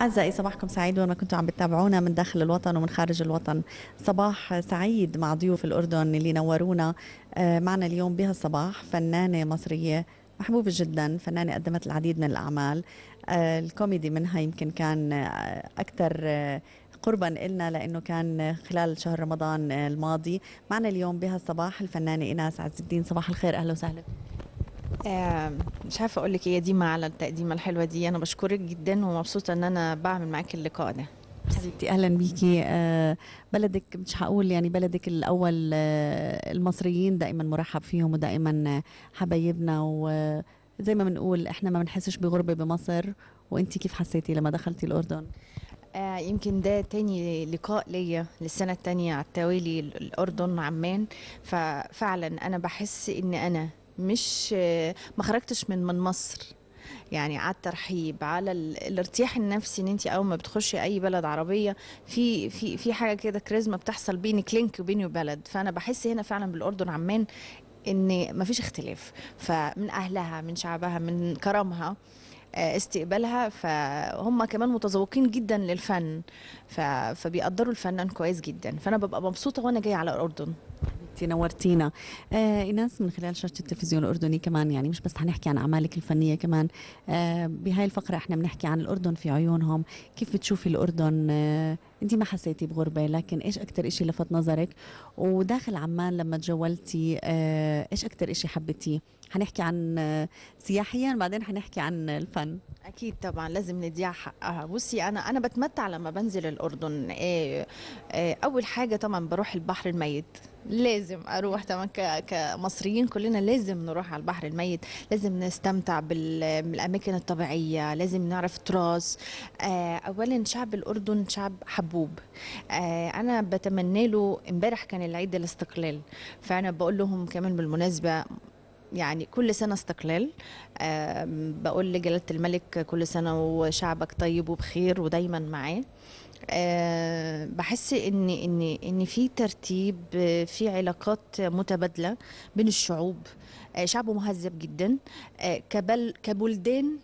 أعزائي صباحكم سعيد وين ما كنتوا عم بتتابعونا من داخل الوطن ومن خارج الوطن صباح سعيد مع ضيوف الأردن اللي نورونا آه، معنا اليوم بها الصباح فنانة مصرية محبوبة جدا فنانة قدمت العديد من الأعمال آه، الكوميدي منها يمكن كان آه، أكثر قربا إلنا لأنه كان خلال شهر رمضان الماضي معنا اليوم بها الصباح الفنانة إناس عز الدين صباح الخير أهلا وسهلا مش عارفه اقول لك ايه يا ديما على التقديمه الحلوه دي انا بشكرك جدا ومبسوطه ان انا بعمل معاكي اللقاء ده حبيبتي اهلا بيكي آه، بلدك مش هقول يعني بلدك الاول آه، المصريين دائما مرحب فيهم ودائما حبايبنا وزي ما بنقول احنا ما بنحسش بغربه بمصر وانت كيف حسيتي لما دخلتي الاردن آه يمكن ده تاني لقاء ليا للسنة التانية على التوالي الأردن عمان ففعلا أنا بحس إن أنا مش ما خرجتش من من مصر يعني على الترحيب على الارتياح النفسي ان انت اول ما بتخشي اي بلد عربيه في في في حاجه كده كاريزما بتحصل بين كلينك وبيني وبلد فانا بحس هنا فعلا بالاردن عمان ان مفيش اختلاف فمن اهلها من شعبها من كرمها آه، استقبالها فهم كمان متذوقين جدا للفن فبيقدروا الفنان كويس جدا فانا ببقى مبسوطه وانا جايه على الاردن حبيبتي نورتينا آه ايناس من خلال شاشه التلفزيون الاردني كمان يعني مش بس حنحكي عن اعمالك الفنيه كمان آه بهاي الفقره احنا بنحكي عن الاردن في عيونهم كيف بتشوفي الاردن آه انت ما حسيتي بغربه لكن ايش اكثر شيء لفت نظرك وداخل عمان لما تجولتي آه، ايش اكثر شيء حبيتيه حنحكي عن آه، سياحيا بعدين حنحكي عن الفن اكيد طبعا لازم نديع حقها آه، بصي انا انا بتمتع لما بنزل الاردن اول حاجه طبعا بروح البحر الميت لازم اروح طبعا كمصريين كلنا لازم نروح على البحر الميت لازم نستمتع بالاماكن الطبيعيه لازم نعرف تراث اولا شعب الاردن شعب حب محبوب آه انا بتمنى له امبارح كان العيد الاستقلال فانا بقول لهم كمان بالمناسبه يعني كل سنة استقلال أه بقول لجلالة الملك كل سنة وشعبك طيب وبخير ودايما معاه أه بحس ان ان ان في ترتيب في علاقات متبادله بين الشعوب أه شعبه مهذب جدا أه كبل كبلدان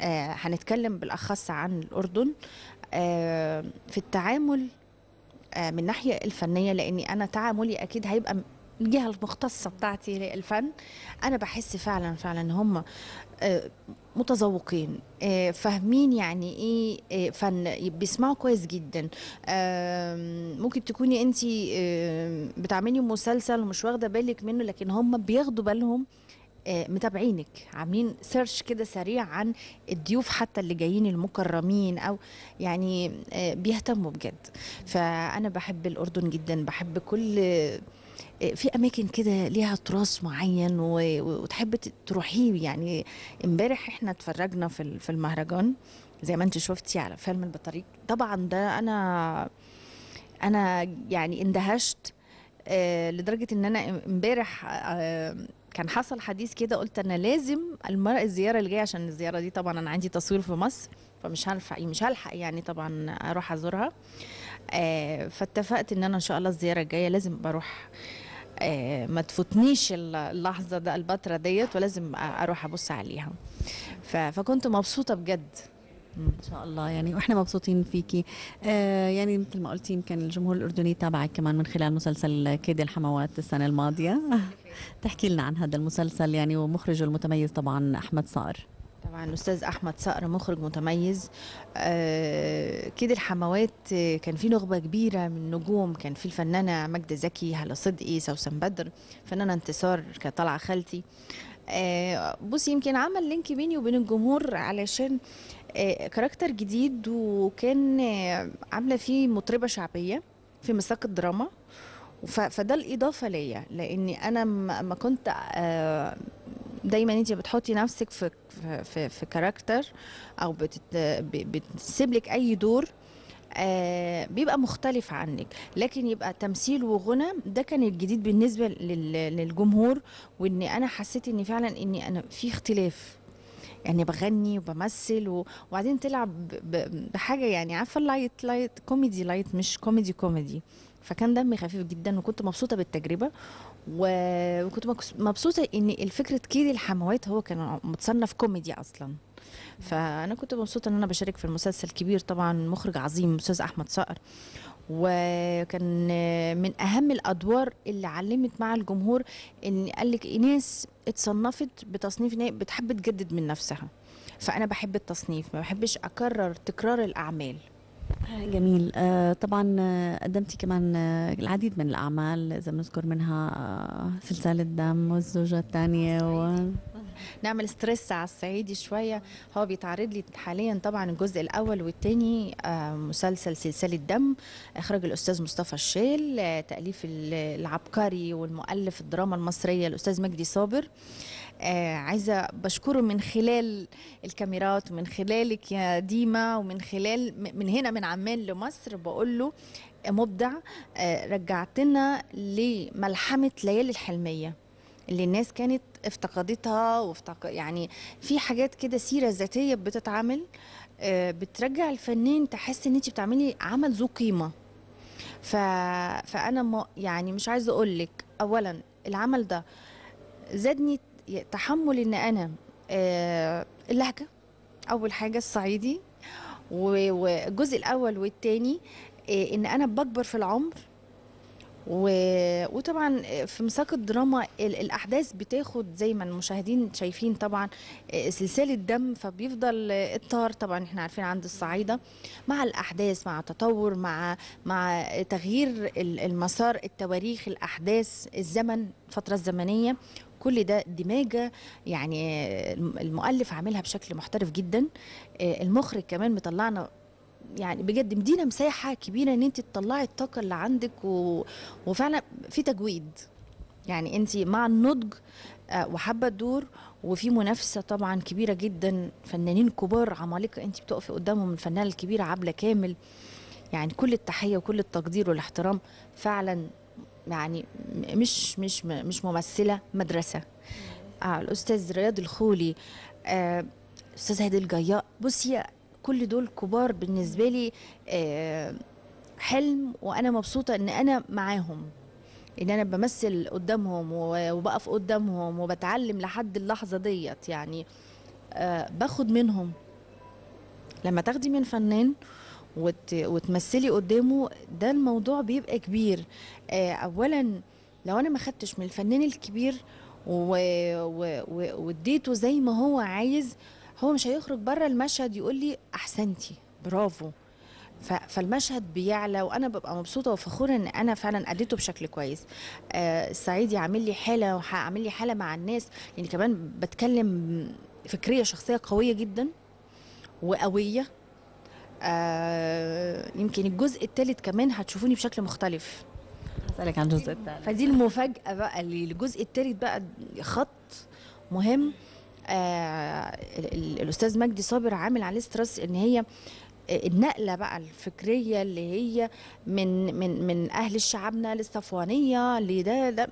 آه، هنتكلم بالاخص عن الاردن آه، في التعامل آه، من ناحية الفنية لأني أنا تعاملي أكيد هيبقى الجهة المختصة بتاعتي للفن أنا بحس فعلا فعلا هم آه، متذوقين فاهمين يعني ايه فن بيسمعوا كويس جدا ممكن تكوني انت بتعملي مسلسل ومش واخده بالك منه لكن هم بياخدوا بالهم آه، متابعينك عاملين سيرش كده سريع عن الضيوف حتى اللي جايين المكرمين او يعني آه، بيهتموا بجد فانا بحب الاردن جدا بحب كل آه، في اماكن كده ليها تراث معين وتحب تروحيه يعني امبارح احنا اتفرجنا في المهرجان زي ما انت شفتي على فيلم البطريق طبعا ده انا انا يعني اندهشت لدرجه ان انا امبارح كان حصل حديث كده قلت انا لازم المرأة الزياره اللي جايه عشان الزياره دي طبعا انا عندي تصوير في مصر فمش هلحق مش هلحق يعني طبعا اروح ازورها آه فاتفقت ان انا ان شاء الله الزياره الجايه لازم بروح آه ما تفوتنيش اللحظه ده البتره ديت ولازم اروح ابص عليها فكنت مبسوطه بجد ان شاء الله يعني واحنا مبسوطين فيكي آه يعني مثل ما قلتي يمكن الجمهور الاردني تابعك كمان من خلال مسلسل كيد الحموات السنه الماضيه تحكي لنا عن هذا المسلسل يعني ومخرجه المتميز طبعا احمد صقر طبعا الاستاذ احمد صقر مخرج متميز آه، كيد كده الحموات آه، كان في نخبه كبيره من النجوم كان في الفنانه مجده زكي هلا صدقي سوسن بدر فنانه انتصار كانت طالعه خالتي آه، بصي يمكن عمل لينك بيني وبين الجمهور علشان آه، كاركتر جديد وكان عامله فيه مطربه شعبيه في مساق الدراما فده الاضافه ليا لاني انا ما كنت آه، دايما انت بتحطي نفسك في في في كاركتر او بتسيب لك اي دور آه، بيبقى مختلف عنك لكن يبقى تمثيل وغنى ده كان الجديد بالنسبه للجمهور وان انا حسيت ان فعلا ان انا في اختلاف يعني بغني وبمثل و... وبعدين تلعب ب... بحاجه يعني عارفه اللايت لايت كوميدي لايت مش كوميدي كوميدي فكان دمي خفيف جدا وكنت مبسوطه بالتجربه و... وكنت مبسوطه ان الفكره كيري الحموات هو كان متصنف كوميدي اصلا فانا كنت مبسوطه ان انا بشارك في المسلسل كبير طبعا مخرج عظيم استاذ احمد صقر وكان من اهم الادوار اللي علمت مع الجمهور ان قال لك ناس اتصنفت بتصنيف ان هي بتحب تجدد من نفسها فانا بحب التصنيف ما بحبش اكرر تكرار الاعمال جميل آه، طبعا آه، قدمتي كمان آه، العديد من الاعمال اذا بنذكر منها سلسال الدم والزوجه الثانيه و... نعمل ستريس على الصعيدي شويه هو بيتعرض لي حاليا طبعا الجزء الاول والثاني آه، مسلسل سلسله دم اخراج الاستاذ مصطفى الشيل آه، تاليف العبقري والمؤلف الدراما المصريه الاستاذ مجدي صابر آه عايزه بشكره من خلال الكاميرات ومن خلالك يا ديما ومن خلال من هنا من عمان لمصر بقول له مبدع آه رجعتنا لملحمه ليالي الحلميه اللي الناس كانت افتقدتها وافتق... يعني في حاجات كده سيره ذاتيه بتتعمل آه، بترجع الفنان تحس ان انت بتعملي عمل ذو قيمه ف... فانا م... يعني مش عايزه اقول لك اولا العمل ده زادني تحمل ان انا آه، اللهجه اول حاجه الصعيدي والجزء الاول والثاني آه، ان انا بكبر في العمر و... وطبعا في مساق الدراما الاحداث بتاخد زي ما المشاهدين شايفين طبعا سلسله دم فبيفضل الطار طبعا احنا عارفين عند الصعيده مع الاحداث مع تطور مع مع تغيير المسار التواريخ الاحداث الزمن الفتره الزمنيه كل ده دماجة يعني المؤلف عاملها بشكل محترف جدا آه، المخرج كمان مطلعنا يعني بجد مدينا مساحه كبيره ان انت تطلعي الطاقه اللي عندك و... وفعلا في تجويد يعني انت مع النضج آه، وحابه الدور وفي منافسه طبعا كبيره جدا فنانين كبار عمالقه انت بتقفي قدامهم الفنانه الكبيره عبله كامل يعني كل التحيه وكل التقدير والاحترام فعلا يعني مش مش مش ممثله مدرسه آه الاستاذ رياض الخولي آه استاذ هادي الجياء بصي كل دول كبار بالنسبه لي آه، حلم وانا مبسوطه ان انا معاهم ان انا بمثل قدامهم وبقف قدامهم وبتعلم لحد اللحظه ديت يعني آه، باخد منهم لما تاخدي من فنان وتمثلي قدامه ده الموضوع بيبقى كبير آه، اولا لو انا ما خدتش من الفنان الكبير و... و... واديته زي ما هو عايز هو مش هيخرج بره المشهد يقول لي احسنتي برافو فالمشهد بيعلى وانا ببقى مبسوطه وفخوره ان انا فعلا اديته بشكل كويس آه الصعيدي عامل لي حاله وعامل لي حاله مع الناس لان يعني كمان بتكلم فكريه شخصيه قويه جدا وقويه آه يمكن الجزء الثالث كمان هتشوفوني بشكل مختلف هسألك عن الجزء الثالث فدي المفاجأة بقى للجزء الثالث بقى خط مهم آه، الاستاذ مجدي صابر عامل عليه ستريس ان هي آه، النقله بقى الفكريه اللي هي من من من اهل شعبنا للصفوانيه لده ده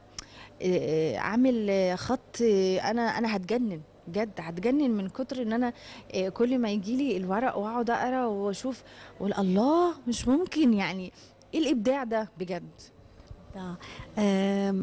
آه، عامل خط انا انا هتجنن بجد هتجنن من كتر ان انا كل ما يجي لي الورق واقعد اقرا واشوف اقول الله مش ممكن يعني ايه الابداع ده بجد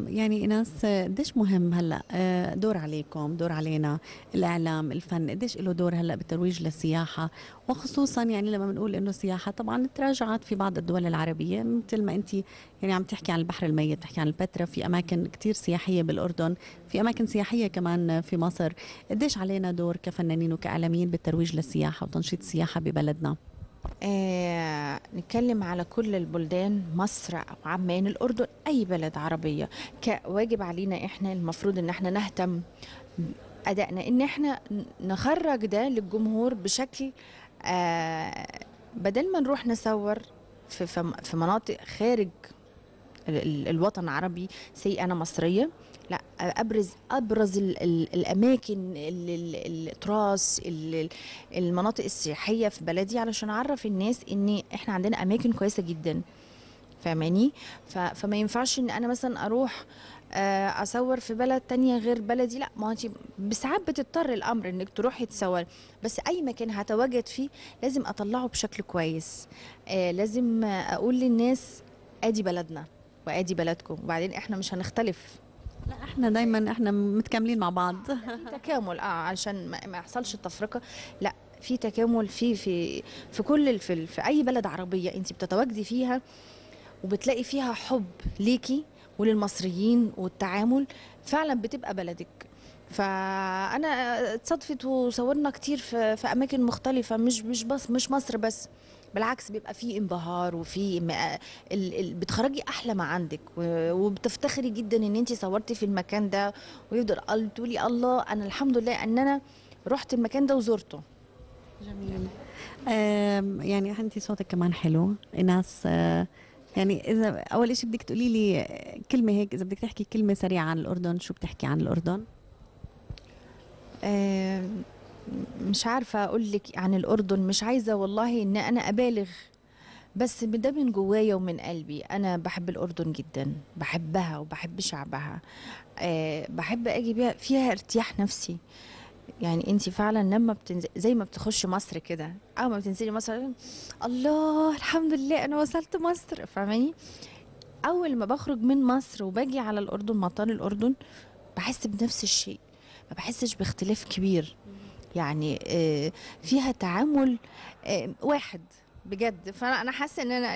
يعني ناس قديش مهم هلا آه، دور عليكم دور علينا الاعلام الفن قديش له دور هلا بالترويج للسياحه وخصوصا يعني لما بنقول انه السياحه طبعا تراجعت في بعض الدول العربيه مثل ما انت يعني عم تحكي عن البحر الميت بتحكي عن البتراء في اماكن كثير سياحيه بالاردن في اماكن سياحيه كمان في مصر قديش علينا دور كفنانين وكاعلاميين بالترويج للسياحه وتنشيط السياحه ببلدنا آه، نتكلم على كل البلدان مصر او عمان الاردن اي بلد عربيه كواجب علينا احنا المفروض ان احنا نهتم ادائنا ان احنا نخرج ده للجمهور بشكل آه، بدل ما نروح نصور في مناطق خارج الوطن العربي سي انا مصريه لا ابرز ابرز الـ الـ الاماكن الـ التراث المناطق السياحيه في بلدي علشان اعرف الناس ان احنا عندنا اماكن كويسه جدا فاهماني فما ينفعش ان انا مثلا اروح آه، اصور في بلد تانية غير بلدي لا ما انت بساعات بتضطر الامر انك تروحي تصور بس اي مكان هتواجد فيه لازم اطلعه بشكل كويس آه، لازم اقول للناس ادي بلدنا وادي بلدكم وبعدين احنا مش هنختلف لا احنا دايما احنا متكاملين مع بعض يعني في تكامل اه عشان ما يحصلش التفرقه لا في تكامل في في في كل في, في اي بلد عربيه انت بتتواجدي فيها وبتلاقي فيها حب ليكي وللمصريين والتعامل فعلا بتبقى بلدك فانا اتصادفت وصورنا كتير في, في اماكن مختلفه مش مش بس مش مصر بس بالعكس بيبقى في انبهار وفي آه، بتخرجي احلى ما عندك وبتفتخري جدا ان انت صورتي في المكان ده ويفضل تقولي الله انا الحمد لله ان انا رحت المكان ده وزرته جميل يعني انت صوتك كمان حلو الناس آه، يعني اذا اول شيء بدك تقولي لي كلمه هيك اذا بدك تحكي كلمه سريعه عن الاردن شو بتحكي عن الاردن مش عارفه اقول لك عن الاردن مش عايزه والله ان انا ابالغ بس ده من جوايا ومن قلبي انا بحب الاردن جدا بحبها وبحب شعبها أه بحب اجي بيها فيها ارتياح نفسي يعني انت فعلا لما بتنزل زي ما بتخش مصر كده اول ما بتنزلي مصر الله الحمد لله انا وصلت مصر فاهماني اول ما بخرج من مصر وباجي على الاردن مطار الاردن بحس بنفس الشيء ما بحسش باختلاف كبير يعني آه، فيها تعامل آه، واحد بجد فانا انا حاسه ان انا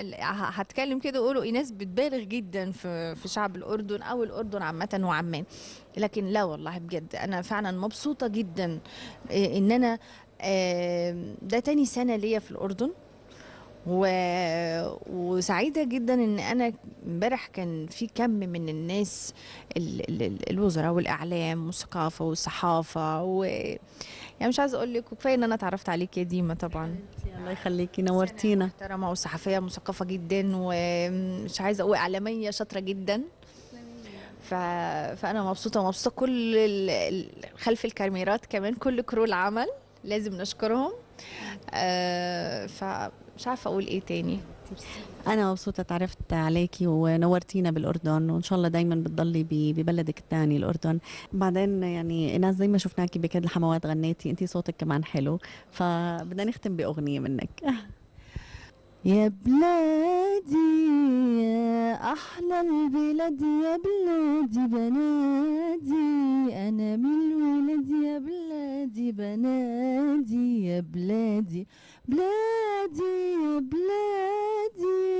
هتكلم كده واقوله ايناس بتبالغ جدا في في شعب الاردن او الاردن عامه وعمان لكن لا والله بجد انا فعلا مبسوطه جدا آه، ان انا ده تاني سنه ليا في الاردن و... وسعيده جدا ان انا امبارح كان في كم من الناس ال... ال... الوزراء والاعلام والثقافه والصحافه و... يعني مش عايزه اقول لك وكفايه ان انا اتعرفت عليك يا ديما طبعا الله يخليكي نورتينا محترمه وصحفيه مثقفه جدا ومش عايزه واعلاميه شاطره جدا ف... فانا مبسوطه ومبسوطه كل ال... خلف الكاميرات كمان كل كرو العمل لازم نشكرهم آه، فمش عارفه اقول ايه تاني انا مبسوطه تعرفت عليكي ونورتينا بالاردن وان شاء الله دايما بتضلي ببلدك الثاني الاردن بعدين يعني ايناس زي ما شفناكي بكاد الحموات غنيتي انت صوتك كمان حلو فبدنا نختم باغنيه منك يا بلادي أحلى البلاد يا بلادي بنادي أنا من الولاد يا بلادي بنادي يا بلادي بلادي يا بلادي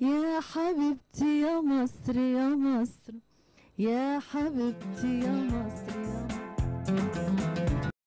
يا حبيبتي يا مصر يا مصر يا حبيبتي يا مصر يا مصر